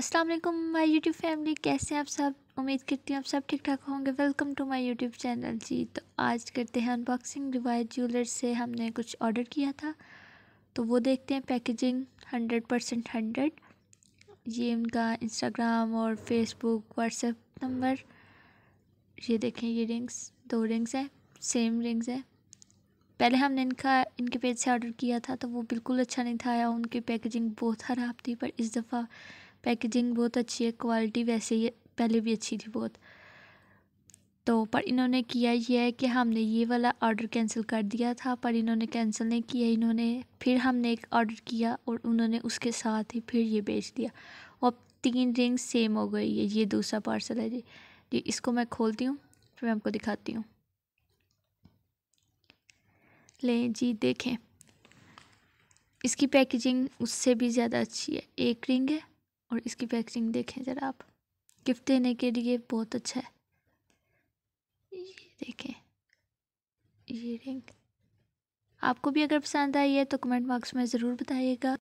अस्सलाम वालेकुम my YouTube family कैसे हैं आप सब उम्मीद करती हूँ आप सब ठीक ठाक होंगे welcome to my YouTube channel जी तो आज करते हैं अनबॉक्सिंग रिवाइज ज्वेलर से हमने कुछ ऑर्डर किया था तो वो देखते हैं पैकेजिंग हंड्रेड परसेंट हंड्रेड ये उनका इंस्टाग्राम और फेसबुक व्हाट्सएप नंबर ये देखें ये रिंग्स दो रिंग्स हैं सेम रिंग्स हैं पहले हमने इनका इनके पेज से ऑर्डर किया था तो वो बिल्कुल अच्छा नहीं था या उनकी पैकेजिंग बहुत ख़राब थी पर इस दफ़ा पैकेजिंग बहुत अच्छी है क्वालिटी वैसे ही पहले भी अच्छी थी बहुत तो पर इन्होंने किया यह है कि हमने ये वाला ऑर्डर कैंसिल कर दिया था पर इन्होंने कैंसिल नहीं किया इन्होंने फिर हमने एक ऑर्डर किया और उन्होंने उसके साथ ही फिर ये बेच दिया और तीन रिंग सेम हो गई है ये दूसरा पार्सल है जी जी इसको मैं खोलती हूँ फिर मैं आपको दिखाती हूँ लें जी देखें इसकी पैकेजिंग उससे भी ज़्यादा अच्छी है एक रिंग है और इसकी पैकेजिंग देखें ज़रा आप गिफ्ट देने के लिए बहुत अच्छा है ये देखें ये रिंग आपको भी अगर पसंद आई है तो कमेंट बॉक्स में ज़रूर बताइएगा